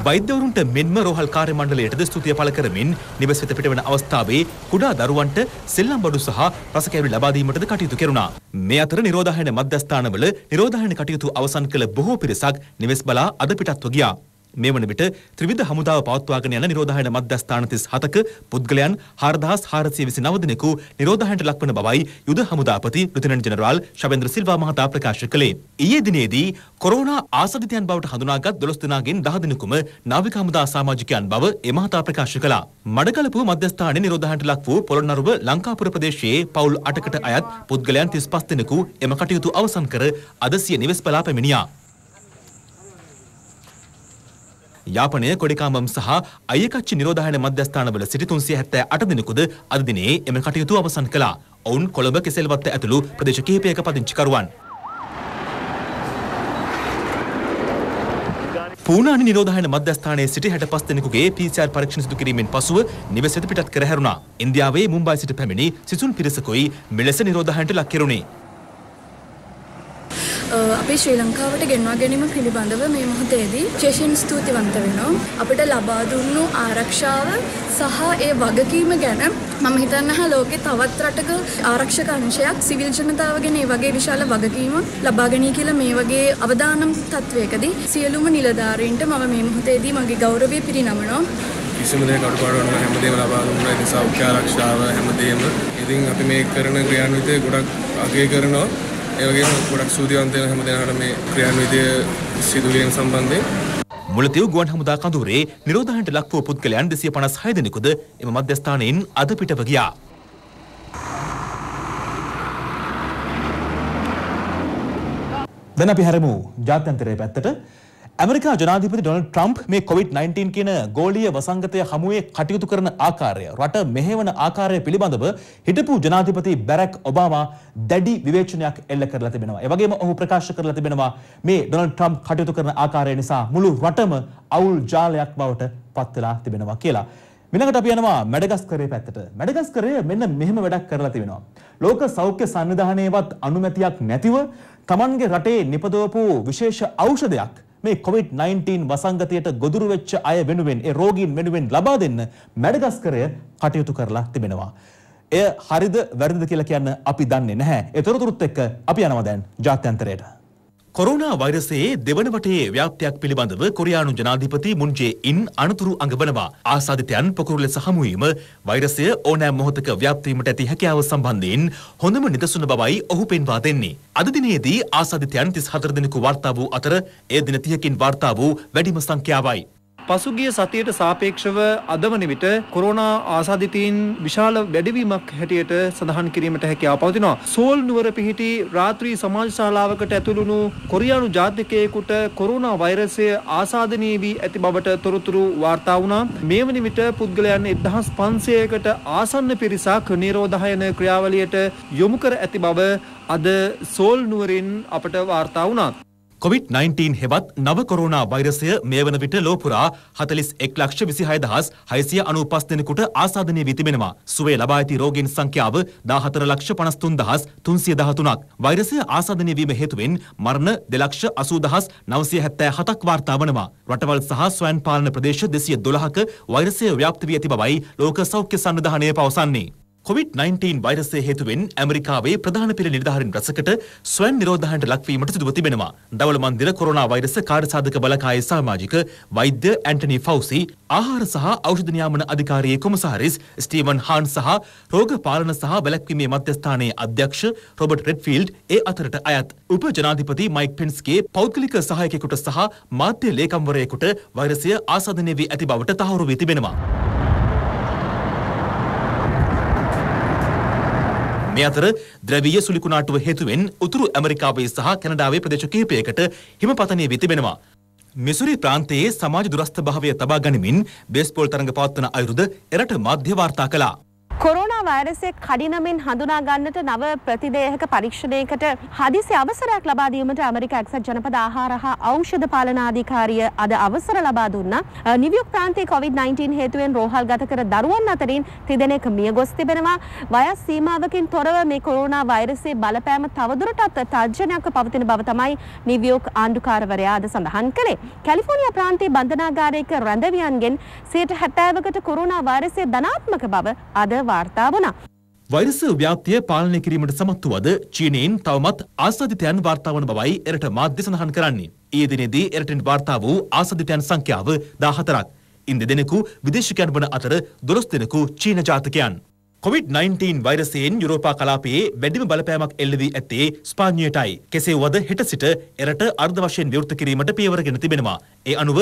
Speaker 3: වෛද්‍යවරුන්ට මෙන්ම රෝහල් කාර්ය මණ්ඩලයටද ස්තුතිය පළ කරමින් නිවස වෙත පිටවන අවස්ථාවේ කුඩා දරුවන්ට සෙල්ලම් බඩු සහ රස කැවිලි ලබා දීමටද කටයුතු කෙරුණා. මේ අතර නිරෝධායන මධ්‍යස්ථානවල නිරෝධායන කටයුතු අවසන් කළ බොහෝ පිරිසක් නිවෙස් බලා අද පිටත්ව ගියා. මේ වන විට ත්‍රිවිධ හමුදාව පවත්වාගෙන යන නිරෝධායන මධ්‍යස්ථාන 37ක පුද්ගලයන් 4229 දෙනෙකු නිරෝධායනට ලක්වන බවයි යුද හමුදාපති ලුතිනන්ට් ජෙනරාල් ශබෙන්ද්‍ර සිල්වා මහතා ප්‍රකාශ කළේ. ඊයේ දිනේදී කොරෝනා ආසාදිතයන් බවට හඳුනාගත් 12 දෙනාගෙන් 10 දෙනෙකුම නාවික හමුදා සමාජිකයන් බව ඒ මහතා ප්‍රකාශ කළා. මඩකලපුව මධ්‍යස්ථානයේ නිරෝධායනට ලක් වූ පොළොන්නරුව ලංකාපුර ප්‍රදේශයේ පවුල් 8කට අයත් පුද්ගලයන් 35 දෙනෙකු එම කටයුතු අවසන් කර අද සිය නිවෙස් පලා පැමිණියා. යාපනය කොඩිකාමම් සහ අයකච්චි නිරෝධායන මධ්‍යස්ථානවල සිටි 378 දිනකුද අද දිනේ එම කටයුතු අවසන් කළා. ඔවුන් කොළඹ කෙසෙල්වත්ත ඇතුළු ප්‍රදේශ කිහිපයක පදිංචිකරුවන්. පූනානි නිරෝධායන මධ්‍යස්ථානයේ සිටි 65 දෙනෙකුගේ PCR පරීක්ෂණ සිදු කිරීමෙන් පසුව නිවෙසට පිටත් කර හැරුණා. ඉන්දියාවේ මුම්බයි සිට පැමිණි සිසුන් පිරිසකුයි මෙලෙස නිරෝධායනට ලක් කෙරුණේ.
Speaker 8: අපි ශ්‍රී ලංකාවට ගෙන්වා ගැනීම පිළිබඳව මේ මොහොතේදී විශේෂයෙන් ස්තුතිවන්ත වෙනවා. අපිට ලබා දුන්නු ආරක්ෂාව සහ ඒ වගකීම ගැන මම හිතන්නේ ලෝකේ තවත් රටක ආරක්ෂක අංශයක් සිවිල් ජනතාවගෙන මේ වගේ විශාල වගකීම ලබා ගනී කියලා මේ වගේ අවදානම් තත්වයකදී සියලුම නිලධාරීන්ට මම මේ මොහොතේදී මගේ ගෞරවය පිරිනමනවා.
Speaker 6: කිසිම දෙයක් අඩුපාඩුවක් නැහැ හැමදේම ලබා
Speaker 3: දුන්නා ඒ නිසා ආරක්ෂාව හැමදේම ඉතින් අපි මේ කරන ක්‍රියාන්විතය ගොඩක් අගය කරනවා ඒවගේ ගොඩක් සූතිවන්තය හැම දෙනාට මේ ක්‍රියාන්විතය සිදුවීම සම්බන්ධයෙන් මුලතිව් ගුවන් හමුදා කඳුරේ නිරෝධනයට ලක්වූ පුද්ගලයන් දෙසිය පනස් හය දෙනෙකුද එම මධ්‍යස්ථානයෙන් අද පිටව ගියා. දැන අපි හැරමු ජාත්‍යන්තරය පැත්තට ඇමරිකා ජනාධිපති ඩොනල් ට්‍රම්ප් මේ කොවිD-19 කියන ගෝලීය වසංගතය හමුවේ කටයුතු කරන ආකාරය රට මෙහෙවන ආකාරය පිළිබඳව හිටපු ජනාධිපති බැරක් ඔබාමා දැඩි විවේචනයක් එල්ල කරලා තිබෙනවා. ඒ වගේම ඔහු ප්‍රකාශ කරලා තිබෙනවා මේ ඩොනල්ඩ් ට්‍රම්ප් කටයුතු කරන ආකාරය නිසා මුළු රටම අවුල් ජාලයක් බවට පත් වෙලා තිබෙනවා කියලා. මිලකට අපි යනවා මැඩගස්කරේ පැත්තට. මැඩගස්කරය මෙන්න මෙහෙම වැඩක් කරලා තිබෙනවා. ලෝක සෞඛ්‍ය සංවිධානයේවත් අනුමැතියක් නැතිව තමන්ගේ රටේ නිපදවපු විශේෂ ඖෂධයක් මේ COVID-19 වසංගතයට ගොදුරු වෙච්ච අය වෙනුවෙන් ඒ රෝගීන් වෙනුවෙන් ලබා දෙන්න මැඩගස්කරය කටයුතු කරලා තිබෙනවා. එය හරිද වැරදිද කියලා කියන්න අපි දන්නේ නැහැ. ඒ තොරතුරුත් එක්ක අපි යනවා දැන් ජාත්‍යන්තරයට. කොරුණා වෛරසයේ දෙවන වටේ ව්‍යාප්තියක් පිළිබඳව කොරියානු ජනාධිපති මුන් ජේ-ඉන් අනතුරු අඟවනවා. ආසාදිතයන් පොකුරු ලෙස හමු වීම වෛරසය ඕනෑම මොහොතක ව්‍යාප්ත වීමට ඇති හැකියාව සම්බන්ධයෙන් හොඳම නිදසුන බවයි ඔහු පෙන්වා දෙන්නේ. අද දිනයේදී ආසාදිතයන් 34 දෙනෙකු වාර්තා වූ අතර ඒ දින 30කින් වාර්තා වූ වැඩිම සංඛ්‍යාවයි.
Speaker 1: පසුගිය සතියට සාපේක්ෂව අදවන විට කොරෝනා
Speaker 6: ආසාදිතීන් විශාල වැඩිවීමක් හැටියට සඳහන් කිරීමට හැකියාව පවතිනවා. සෝල් නුවර පිහිටි රාත්‍රී සමාජ ශාලාවකට ඇතුළුණු කොරියානු ජාතිකයෙකුට කොරෝනා වෛරසය ආසාදනීය වී ඇති බවට තොරතුරු වාර්තා වුණා. මේ වන විට පුද්ගලයන් 1500කට
Speaker 3: ආසන්න පිරිසක් නිරෝධායන ක්‍රියාවලියට යොමු කර ඇති බව අද සෝල් නුවරින් අපට වාර්තා වුණා. කොවිD-19 හෙවත් නව කොරෝනා වෛරසය මේ වන විට ලෝපුරා හතලිස් එක් ලක්ෂ විසිහය දහස් හයිසිය අනුපස් දෙනෙකුට ආසාධනය වී තිබෙනවා. සුවේ ලබා ඇති රෝගීන් සංඛ්‍යාව දාහතර ලක්ෂ පනස්තුන් දහස් තුන්සිය දහතුනක්. වෛරසය ආසාධනය වීම හේතුවෙන් මරණ දෙලක්ෂ අසූ දහස් නවසිය හැත්තෑ හතක් වාර්තා වනවා. රටවල් සහ ස්වයන් පාලන ප්‍රදේශ දෙසිය දොළහක වෛරසය ව්‍යාප්ත වී ඇති බවයි ලෝක සෞඛ්‍ය සංවිධානය පවසන්නේ. කොවිD-19 වෛරසය හේතුවෙන් ඇමරිකාවේ ප්‍රධාන පෙළ නිලධාරීන් රැසකට ස්වයං නිරෝධායනට ලක්වීමට සිදුව තිබෙනවා. දවල මන්දිර කොරෝනා වෛරස කාර්යසාධක බලකායේ සමාජික වෛද්‍ය ඇන්ටනි ෆවුසි, ආහාර සහ ඖෂධ නියාමන අධිකාරියේ කොමසාරිස් ස්ටීවන් හාන් සහ රෝග පාලන සහ වැළැක්වීමේ මධ්‍යස්ථානයේ අධ්‍යක්ෂ රොබර්ට් රෙඩ්ෆීල්ඩ් ඒ අතරට අයත්. උප ජනාධිපති මයික් පෙන්ස්ගේ පෞද්ගලික සහායකයෙකුට සහ මාධ්‍ය ලේකම්වරයෙකුට වෛරසය ආසාදනය වී ඇති බවට තහවුරු වී තිබෙනවා. මේ අතර ද්‍රවීය සුළි කුණාටුව හේතුවෙන් උතුරු ඇමරිකාවේ සහ කැනඩාවේ ප්‍රදේශ කිහිපයකට හිමපතනය වී තිබෙනවා. මිසුරි ප්‍රාන්තයේ සමාජ දුරස්ථභාවය තබා ගනිමින් බේස්බෝල් තරඟ පවත්වන අයුරුද එරට මාධ්‍ය වාර්තා කළා.
Speaker 2: වෛරසය කඩිනමින් හඳුනා ගන්නට නව ප්‍රතිදේහක පරීක්ෂණයකට හදිසි අවසරයක් ලබා දීමට ඇමරික එක්සත් ජනපද ආහාර හා ඖෂධ පාලනාධිකාරිය අද අවසර ලබා දුන්නා. නිව්යෝක් ප්‍රාන්තයේ COVID-19 හේතුවෙන් රෝහල් ගත කර දරුවන් අතරින් තිදෙනෙක් මිය ගොස් තිබෙනවා. වයස් සීමාවකින් තොරව මේ කොරෝනා වෛරසයේ බලපෑම තවදුරටත් තර්ජනයක්ව පවතින බව තමයි නිව්යෝක් ආණ්ඩුකාරවරයා අද සඳහන් කළේ. කැලිෆෝනියා ප්‍රාන්තයේ බන්ධනාගාරයක රැඳවියන්ගෙන් 70%කට කොරෝනා වෛරසය ධනාත්මක බව අද වාර්තා වුණා.
Speaker 3: වෛරස ව්‍යාප්තිය පාලනය කිරීමට සමත් වුවද චීනයෙන් තවමත් ආසාදිතයන් වාර්තා වන බවයි එරට මාධ්‍ය සඳහන් කරන්නේ. ඊයේ දිනේදී එරටෙන් වාර්තා වූ ආසාදිතයන් සංඛ්‍යාව 14ක්. ඉන් දෙදෙනෙකු විදේශිකයන් වන අතර 12 දෙනෙකු චීන ජාතකයන්. COVID-19 වෛරසයෙන් යුරෝපා කලාපයේ වැඩිම බලපෑමක් එල්ල වී ඇත්තේ ස්පාඤ්ඤයටයි. කෙසේ වුවද හෙට සිට එරට අර්ධ වශයෙන් විවෘත කිරීමට පියවරගෙන තිබෙනවා. ඒ අනුව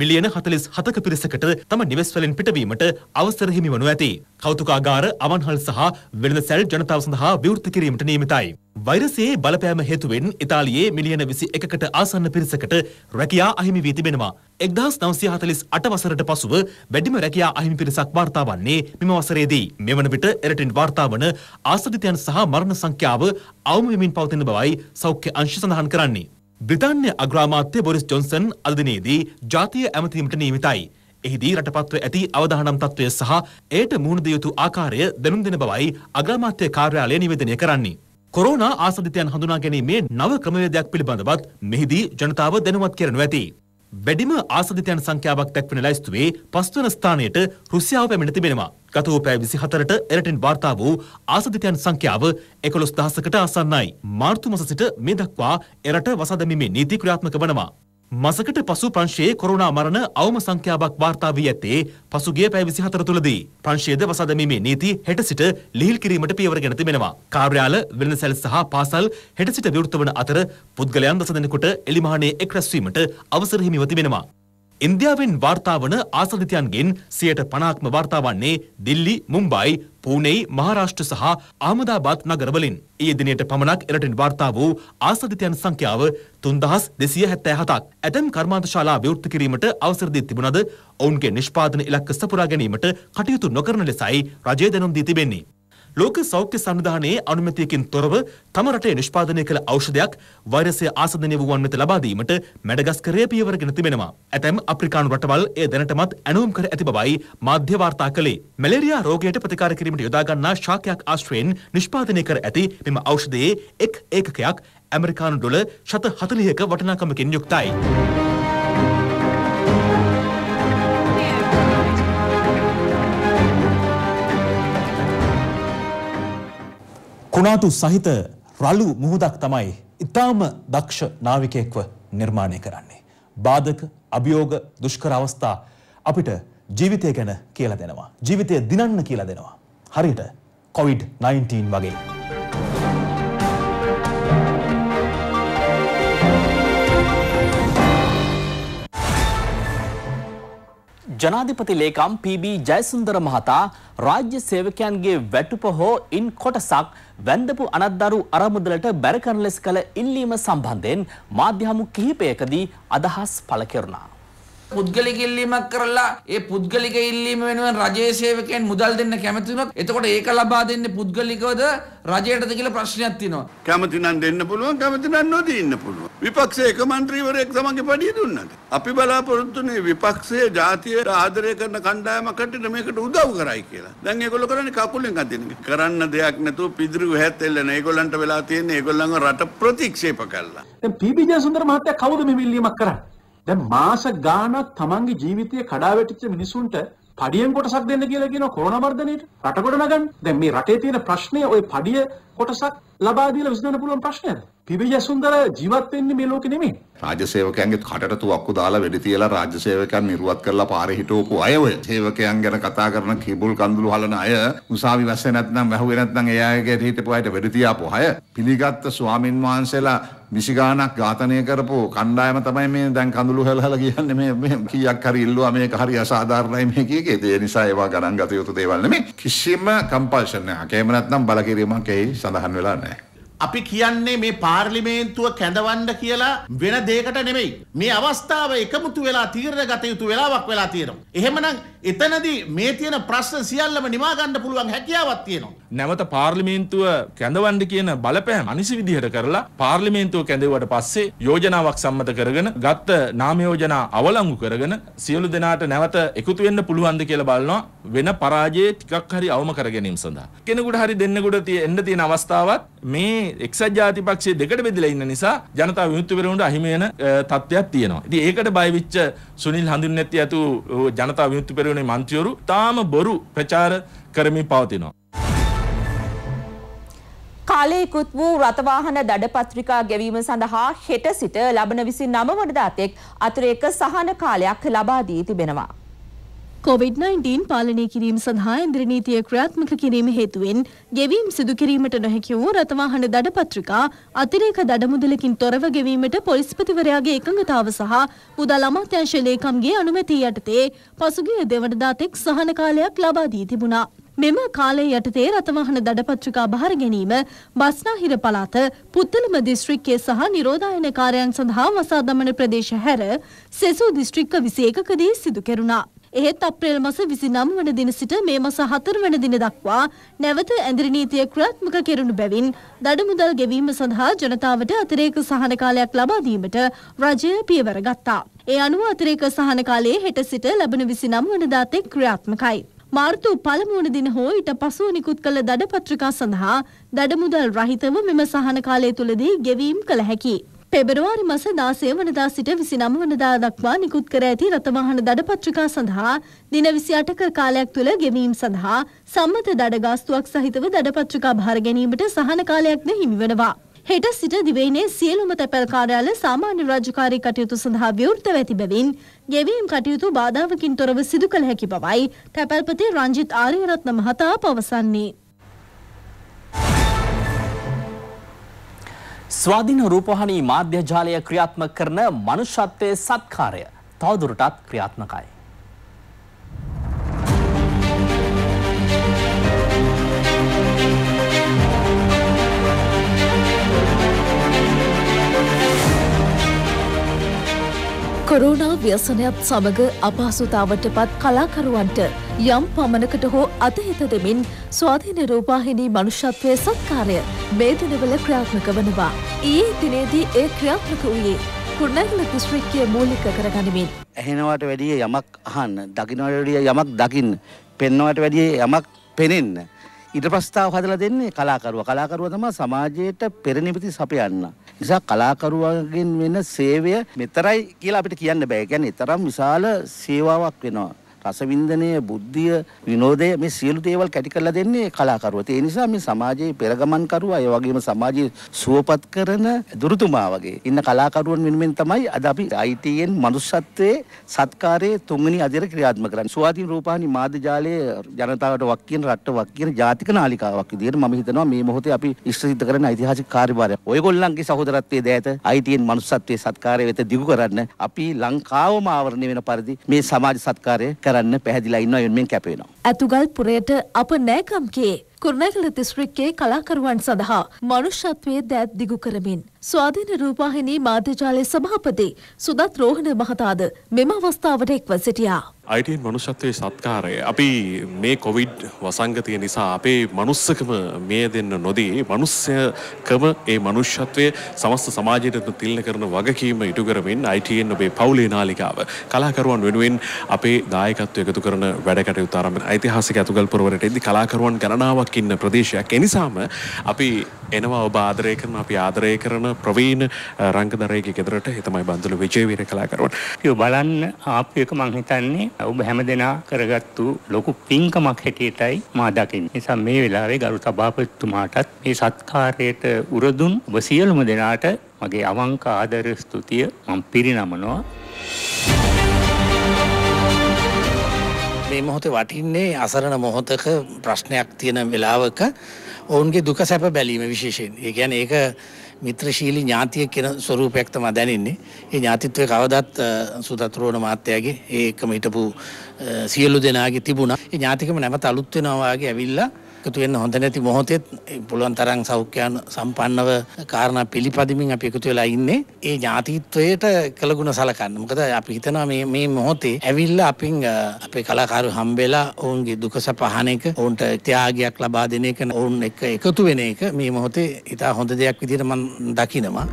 Speaker 3: මිලියන 47ක පිරිසකට තම නිවෙස් වලින් පිටවීමට අවසර හිමිවනු ඇතේ. කෞතුකාගාර අවන්හල් සහ වෙළඳ සැල් ජනතාව සඳහා විවෘත කිරීමට නියමිතයි. වෛරසයේ බලපෑම හේතුවෙන් ඉතාලියේ මිලියන විසි එකකට ආසන්න පිරිසකට රැකියා අහිමි වී තිබෙනවා. එක්දහස් නවසිය හතලිස් අට වසරට පසුව වැඩිම රැකියා අහිමි පිරිසක් වාර්තා වන්නේ මෙම වසරේදී. මෙවන විට එරටින් වාර්තා වන ආසදිතයන් සහ මරණ සංඛ්‍යාව අවම වෙමින් පවතින බවයි සෞඛ්‍ය අංශ සඳහන් කරන්නේ. බ්‍රිතාන්‍ය අග්‍රාමාත්‍ය බොරිස් ජොන්සන් අදදිනේදී ජාතිය ඇමතීමට නීවිතයි. එහිදී රටපත්ව ඇති අවදානම් තත්ත්වය සහ එයට මුහුණද යුතු ආකාරය දැනුම් දෙන බවයි අග්‍රාමාත්‍ය කාර්යාලය නිවේදනය කරන්නේ. කොරෝනා ආසධිතයන් හඳුනා ගැනීමේ නව ක්‍රමවේදයක් පිළිබඳවත් මෙහිදී ජනතාව දැනුවත් කරනු ඇති. වැඩිම ආසධිතයන් සංඛ්‍යාවක් දක්වන ලැයිස්තුවේ පස්වන ස්ථානයට රුසියාව පැමිණ තිබෙනවා. ගත වූ පැය 24ට එරටින් වාර්තා වූ ආසධිතයන් සංඛ්‍යාව 11000කට ආසන්නයි. මාර්තු මස සිට මේ දක්වා එරට වසදැමීමේ නීති ක්‍රියාත්මක වනවා. මසකට පසු ප්‍රංශයේ කොරුණා මරණ අවම සංඛ්‍යාවක් වාර්තා වී ඇත්තේ පසුගිය පැය 24 තුලදී. ප්‍රංශයේද වසාදැමීමේ නීති හෙට සිට ලිහිල් කිරීමට පියවර ගෙන තිබෙනවා. කාර්යාල වෙළඳසැල් සහ පාසල් හෙට සිට විවෘත වන අතර පුද්ගලයන් දසදෙනෙකුට එළිමහනේ එක් රැස්වීමට අවසර හිමිව තිබෙනවා. ඉන්දියාවෙන් වාර්තාාවන ආසධිතයන්ගෙන් සියයට පනාක්ම වාර්තාාවන්නේ දිල්ලි මුම්බයි පූනෙයි මහාරාෂ්ට්‍ර සහ ආමදාබාත් නගරවලින් ඒ දිනයට පමණක් එරටෙන් වාර්තා වූ ආසධිතයන් සංඛ්‍යාව තුන්දහස් දෙසිය හැත්තෑ හතක් ඇතැම් කර්මාන්තශාලා විවෘත්ත කිරීමට අවසරදී තිබුණද ඔවුන්ගේ නිෂ්පාදන ඉලක්ක සපුරා ගැනීමට කටයුතු නොකරන ලෙසයි රජය දැනුම් දී තිබෙන්නේ. ලෝක සෞඛ්‍ය සංවිධානයේ අනුමැතියකින් තොරව තම රටේ නිෂ්පාදනය කළ ඖෂධයක් වෛරසය ආසන්නය වූවන් වෙත ලබා දීමට මැඩගස්කරය පියවරගෙන තිබෙනවා. ඇතැම් අප්‍රිකානු රටවල් එය දැනටමත් ඇණුම් කර ඇති බවයි මාධ්‍ය වාර්තා කළේ. මැලේරියා රෝගයට ප්‍රතිකාර කිරීමට යොදාගන්නා ශාකයක් ආශ්‍රයෙන් නිෂ්පාදනය කර ඇති මෙම ඖෂධයේ එක් ඒකකයක් ඇමරිකානු ඩොල ශත හතලියක වටිනාකමකින් යුක්තයි. කුණාටු සහිත රළු මුහුදක් තමයි ඉතාම දක්ෂ නාවිකයෙක්ව නිර්මාණය කරන්නේ. බාධක, අභියෝග, දුෂ්කර අවස්ථා අපිට ජීවිතය ගැන කියලා දෙනවා. ජීවිතය දිනන්න කියලා දෙනවා. හරියට COVID-19 වගේ.
Speaker 1: ජනාධිපති ලේකම් පීබී ජයසුන්දර මහතා රාජ්‍ය සේවකයන්ගේ වැටුප හෝ ඉන් කොටසක් වැන්දපු අනත්දරු අරමුදලට බැරකරන ලෙස කළ ඉල්ලීම සම්බන්ධයෙන් මාධ්‍ය හමු කිහිපයකදී අදහස් පළ කෙරුණා.
Speaker 7: පුද්ගලික ඉල්ලීමක් කරලා ඒ පුද්ගලික ඉල්ලීම වෙනුවෙන් රජයේ සේවකයන් මුදල් දෙන්න කැමති වුණොත් එතකොට ඒක ලබා දෙන්නේ පුද්ගලිකවද රජයටද කියලා ප්‍රශ්නයක් තියෙනවා.
Speaker 6: කැමති නම් දෙන්න පුළුවන් කැමති නම් නොදී ඉන්න පුළුවන්. විපක්ෂයේ එක മന്ത്രിවරයෙක් තමන්ගේ පඩිය දුන්නද? අපි බලාපොරොත්තුනේ විපක්ෂයේ ජාතියට ආදරය කරන කණ්ඩායමක් හිටිට මේකට උදව් කරයි කියලා. දැන් ඒගොල්ලෝ කරන්නේ කකුලෙන් අදින එක. කරන්න දෙයක් නැතුව පිදුරු හැත් එල්ලන. ඒගොල්ලන්ට වෙලා තියෙන්නේ ඒගොල්ලන්ව රට ප්‍රතික්ෂේප කළා. දැන් පීබී ජයසුන්දර මහත්තයා කවුද මේ මිල්ලියමක් කරන්නේ? දැන් මාස ගාණක් තමන්ගේ ජීවිතය කඩා වැටිච්ච මිනිසුන්ට පඩියෙන් කොටසක් දෙන්න කියලා කියන කොරෝනා වර්ධනයේට රට ගොඩනගන්න. දැන් මේ රටේ තියෙන ප්‍රශ්නය ওই පඩිය කොටසක් ලබා දීලා විසඳන්න පුළුවන්
Speaker 3: ප්‍රශ්නයද? පිබිජ සුන්දර ජීවත් වෙන්නේ මේ ලෝකෙ නෙමෙයි.
Speaker 7: රාජ්‍ය සේවකයන්ගේ කටට තුවක්කු දාලා වෙඩි තියලා රාජ්‍ය සේවකයන් නිරුවත් කරලා පාරේ හිටවපු අය ඔය. සේවකයන් ගැන කතා කරන කිඹුල් කඳුළු හලන අය, උසාවි වැස්සේ නැත්නම් වැහුවේ නැත්නම් ඒ අයගේ හිටපු අයට වෙඩි තියාපු අය. පිළිගත් ස්වාමින් වහන්සේලා විසිගානක් ඝාතනය කරපු කණ්ඩායම තමයි මේ දැන් කඳුළු හැලහැලා කියන්නේ මේ මේ කීයක් හරි ඉල්ලුවා මේක හරි අසාධාරණයි මේ කීකේ. ඒ නිසා ඒවා ගණන් ගත යුතු දේවල් නෙමෙයි. කිසිම කම්පල්ෂන් එකක්. එහෙම නැත්නම් බලකිරීමක් ඒ සඳහන් වෙලා නැහැ.
Speaker 6: අපි කියන්නේ මේ පාර්ලිමේන්තුව කැඳවන්න කියලා වෙන දෙයකට නෙමෙයි. මේ අවස්ථාව එකමුතු වෙලා තීරණ ගත යුතු වෙලාවක් වෙලා තියෙනවා. එහෙමනම් එතනදී මේ තියෙන ප්‍රශ්න සියල්ලම නිමා ගන්න පුළුවන් හැකියාවක් තියෙනවා.
Speaker 3: නැවත පාර්ලිමේන්තුව කැඳවන්න කියන බලපෑම අනිසි විදිහට කරලා පාර්ලිමේන්තුව කැඳෙවුවට පස්සේ යෝජනාවක් සම්මත කරගෙන ගත්ත නාම යෝජනා අවලංගු කරගෙන සියලු දෙනාට නැවත එකතු වෙන්න පුළුවන්ද කියලා බලනවා වෙන පරාජය ටිකක් හරි අවම කර ගැනීම සඳහා. කෙනෙකුට හරි දෙන්නෙකුට එන්න තියෙන අවස්ථාවත් මේ මේ එක්සත් ජාතික පක්ෂයේ දෙකට බෙදලා ඉන්න නිසා ජනතා විමුක්ති පෙරමුණට අහිමි වෙන තත්ත්වයක් තියෙනවා. ඉතින් ඒකට බය වෙච්ච සුනිල් හඳුන්නැති ඇතු ජනතා විමුක්ති පෙරමුණේ മന്ത്രിවරු තාම බොරු ප්‍රචාර කරමින් පවතිනවා.
Speaker 2: කාලයකුත් වූ රථවාහන දඩපත්‍රිකා ගෙවීම සඳහා හෙට සිට ලබන විසි නම වනදාතෙක් අතුර එක සහන
Speaker 8: කාලයක් ලබා දී තිබෙනවා. කොවිD-19 පාලනය කිරීම සඳහා ඉන්ද්‍ර නීතිය ක්‍රියාත්මක කිරීම හේතුවෙන් ගෙවීම් සිදු කිරීමට නොහැකි වූ රථවාහන දඩ පත්‍රිකා අතිරේක දඩමුදලකින් තොරව ගෙවීමට පොලිස්පතිවරයාගේ එකඟතාව සහ මුදල් අමාත්‍යංශ ලේකම්ගේ අනුමැතිය යටතේ පසුගිය දෙවනදා තෙක් සහන කාලයක් ලබා දී තිබුණා. මෙම කාලය යටතේ රථවාහන දඩපත්‍රිකා බහර ගැනීම බස්නාහිර පළාත පුත්තලම දිස්ත්‍රික්කයේ සහ නිරෝධායන කාර්යයන් සඳහා වසා දමන ප්‍රදේශ හැර සෙසු දිස්ත්‍රික්ක 21කදී සිදු කෙරුණා. එහෙත් අප්‍රේල් මස 29 වන දින සිට මේ මස 4 වන දින දක්වා නැවත ඇඳිරි නීතිය ක්‍රියාත්මක කෙරෙනු බැවින් දඩ මුදල් ගෙවීම සඳහා ජනතාවට අතිරේක සහන කාලයක් ලබා දීමට රජය පියවර ගත්තා. ඒ අනුව අතිරේක සහන කාලයේ හෙට සිට ලැබෙන 29 වනදා තෙක් ක්‍රියාත්මකයි. මාර්තු පළමුවන දින හෝ ඊට පසුව නිකුත් කළ දඩ පත්‍රිකා සඳහා දඩ මුදල් රහිතව මෙම සහන කාලය තුලදී ගෙවීම් කළ හැකියි. පෙබරවාරි මස 16 වනදා සිට 29 වනදා දක්වා නිකුත් කර ඇති රථවාහන දඩපත්‍රිකා සඳහා දින 28 ක කාලයක් තුළ ගෙවීම සඳහා සම්මත දඩ ගාස්තුවක් සහිතව දඩපත්‍රිකා භාර ගැනීමට සහන කාලයක්ද හිමිවනවා. හෙට සිට දිවයිනේ සියලුම තැපැල් කාර්යාල සාමාන්‍ය රාජකාරී කටයුතු සඳහා ව්‍යවෘතව ඇති බැවින් ගෙවීම් කටයුතු බාධාවකින් තොරව සිදු කළ හැකි බවයි තැපැල්පති රංජිත් ආරියරත්න මහතා පවසන්නේ.
Speaker 1: ස්වාධීන රූපවාහිනී මාධ්‍ය ජාලය ක්‍රියාත්මක කරන මනුෂ්‍යත්වයේ සත්කාරය තවදුරටත් ක්‍රියාත්මකයි.
Speaker 5: කොරෝනා ව්‍යසනයත් සමඟ අපහසුතාවට පත් කලාකරුවන්ට යම් පමණකට හෝ අතහිත දෙමින් ස්වාධීන රූපාහිනී මනුෂ්‍යත්වය සත්කාරය මේ දිනවල ක්‍රියාත්මක වනවා. ඊයේ දිනේදී ඒ ක්‍රියාත්මක වූයේ කුණැගල දිස්ත්‍රික්කය මූලික කරගනිමින්.
Speaker 7: ඇහෙනවට වැඩිය යමක් අහන්න, දකින්නට වැඩිය යමක් දකින්න, පෙන්වන්නට වැඩිය යමක් පෙනෙන්න. ඊට ප්‍රස්තාව හදලා දෙන්නේ කලාකරුවා. කලාකරුවා තමයි සමාජයට පෙරනිමිති සපයන්න. නිසා කලාකරුවන්ගෙන් වෙන සේවය මෙතරයි කියලා අපිට කියන්න බෑ. කියන්නේ තරම් විශාල සේවාවක් වෙනවා. රසවින්දනය, බුද්ධිය, විනෝදය මේ සියලු දේවල් කැටි කරලා දෙන්නේ කලාකරුවත්. ඒ නිසා මේ සමාජයේ පෙරගමන්කරුවා, ඒ වගේම සමාජයේ සුවපත් කරන දුරුතුමා වගේ ඉන්න කලාකරුවන් වෙනුවෙන් තමයි අද අපි ITN මනුස්සත්වයේ සත්කාරයේ තුන්වෙනි අදියර ක්‍රියාත්මක කරන්නේ. ස්වාධීන රූපවාහිනී මාධ්‍ය ජාලයේ ජනතාවට වක් කියන රට වක් කියන ජාතික නාලිකාවක් විදිහට මම හිතනවා මේ මොහොතේ අපි ඉෂ්ට සිද්ධ කරන ඓතිහාසික කාර්යභාරය. ඔයගොල්ලන්ගේ සහෝදරත්වයේ දෑත ITN මනුස්සත්වයේ සත්කාරය වෙත දිගු කරන්න අපි ලංකාවම ආවරණය වෙන පරිදි මේ සමාජ සත්කාරය කර කරන්න පැහැදිලා ඉන්නවා යොන්මෙන් කැප වෙනවා.
Speaker 5: අතුගල් පුරයට අප නෑකම් කියේ කුරුණෑගල දිස්ත්‍රික්කයේ කලාකරුවන් සඳහා මනුෂ්‍යත්වයේ දෑත් දිගු කරමින් ස්වාධීන රූපවාහිනී මාධ්‍යජාලය සභාපති සුදත් රෝහණ මහතාද මෙම අවස්ථාවට එක්ව සිටියා.
Speaker 3: අයිටන් මනුෂත්වයේ සත්කාරය අපි මේ කොවිඩ් වසංගතය නිසා අපේ මනුස්සකම මේ දෙන්න නොදී මනුස්්‍යකම ඒ මනුෂ්‍යත්වය සමස්ත සමාජයට තිල්න කරන වගකීම ඉටුකරමින් අයිටන් ඔබේ පවුලේ නාලිකාව කලාකරුවන් වෙනුවෙන් අපේ දායකත්ව එකතු කරන වැඩකට යුතාරම යිතිහාසික ඇතුගල් පුරවරට එදි කලාකරුවන් ගණනාව ගොඩක් ඉන්න ප්‍රදේශයක්. එනිසාම අපි එනවා ඔබ ආදරය කරන අපි ආදරය
Speaker 6: කරන ප්‍රවීණ රංගදරයෙක් ගෙදරට හිතමයි බන්දුල විජේවීර කලාකරුවන්. ඒ බලන්න ආපු එක මං හිතන්නේ ඔබ හැමදෙනා කරගත්තු ලොකු පින්කමක් හැටියටයි මා දකින්නේ. ඒ නිසා මේ වෙලාවේ ගරු සභාපතිතුමාටත් මේ සත්කාරයට උරදුන් ඔබ සියලුම දෙනාට මගේ අවංක ආදර ස්තුතිය මම පිරිනමනවා.
Speaker 7: මේ මොහොතේ වටින්නේ අසරණ මොහොතක ප්‍රශ්නයක් තියෙන වෙලාවක ඔවුන්ගේ දුක සැප බැලීම විශේෂයෙන්. ඒ කියන්නේ ඒක මිත්‍රශීලී ඥාතිය කියන ස්වරූපයක් තමයි දැනෙන්නේ. ඒ ඥාතිත්වයේ කවදත් සුදතුරුණ මාත්‍යාගේ ඒකම හිටපු සියලු දෙනාගේ තිබුණා. ඒ ඥාතිකම නැවත අලුත් වෙනවා වගේ ඇවිල්ලා එකතු වෙන්න හොඳ නැති මොහොතෙත් පුළුවන් තරම් සෞඛ්‍යයන් සම්පන්නව කාරණා පිළිපදිමින් අපි එකතු වෙලා ඉන්නේ ඒ ඥාතිත්වයට කළගුණ සලකන්න. මොකද අපි හිතනවා මේ මේ මොහොතේ ඇවිල්ලා අපින් අපේ කලාකරු හම්බෙලා ඔවුන්ගේ දුක සපහන එක, ඔවුන්ට ත්‍යාගයක් ලබා දෙන එක, ඔවුන් එක්ක එකතු වෙන එක මේ මොහොතේ ඉතා හොඳ දෙයක් විදිහට මම
Speaker 6: දකිනවා.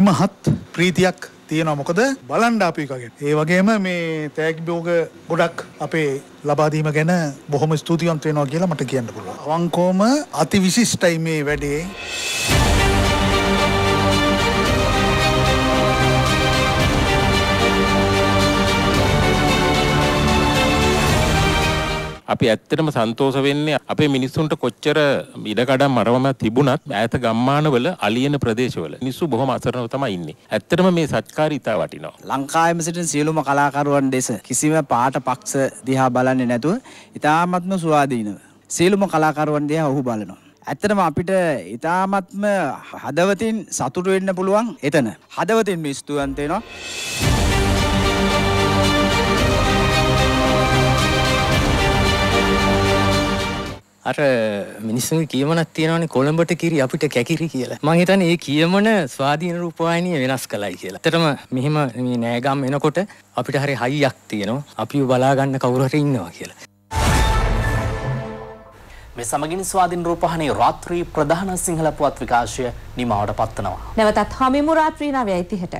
Speaker 6: ඉමහත් ප්‍රීතියක් තියෙනවා මොකද බලන්ඩ අපි එකගෙන්. ඒ වගේම මේ තෑගිබෝග ගොඩක් අපේ ලබාදීම ගැන බොහොම ස්තුතිවන්ත වෙනවා කියලා මට කියන්න පුළුවන්. අවංකෝම අති විශිෂ්ටයි මේ වැඩේ.
Speaker 4: අපි ඇත්තටම සන්තෝෂ වෙන්නේ අපේ මිනිස්සුන්ට කොච්චර ඉඩකඩම් මරවම තිබුණත් ඈත ගම්මානවල අලියන ප්‍රදේශවල මිනිස්සු බොහොම අසරණව තමයි ඉන්නේ. ඇත්තටම මේ සත්කාරය ඉතා වටිනවා.
Speaker 1: ලංකාවේම සිටින සියලුම කලාකරුවන් දෙස කිසිම පාට පක්ෂ දිහා
Speaker 7: බලන්නේ නැතුව ඉතාමත්ම සුවාදීනව සියලුම කලාකරුවන් දිහා ඔහු බලනවා. ඇත්තටම අපිට ඉතාමත්ම හදවතින් සතුටු වෙන්න පුළුවන් එතන. හදවතින් මේ ස්තුතිවන්ත වෙනවා.
Speaker 1: අර මිනිස්සුන්ගේ කියමනක් තියෙනවනේ කොළඹට කිරි අපිට කැකිරි කියලා. මං හිතන්නේ ඒ කියමන ස්වාධීන රූපවාහිනිය වෙනස් කළයි කියලා. ඇත්තටම මෙහිම මේ නෑගම් එනකොට අපිට හරි හයියක් තියෙනවා. අපිව බලා ගන්න කවුරු හරි ඉන්නවා කියලා. මේ සමගින් ස්වාධීන රූපහණේ රාත්‍රී ප්‍රධාන සිංහල පුවත් විකාශය නිමාවට පත්වනවා.
Speaker 2: නැවතත් හමිමු රාත්‍රී 9:30ට.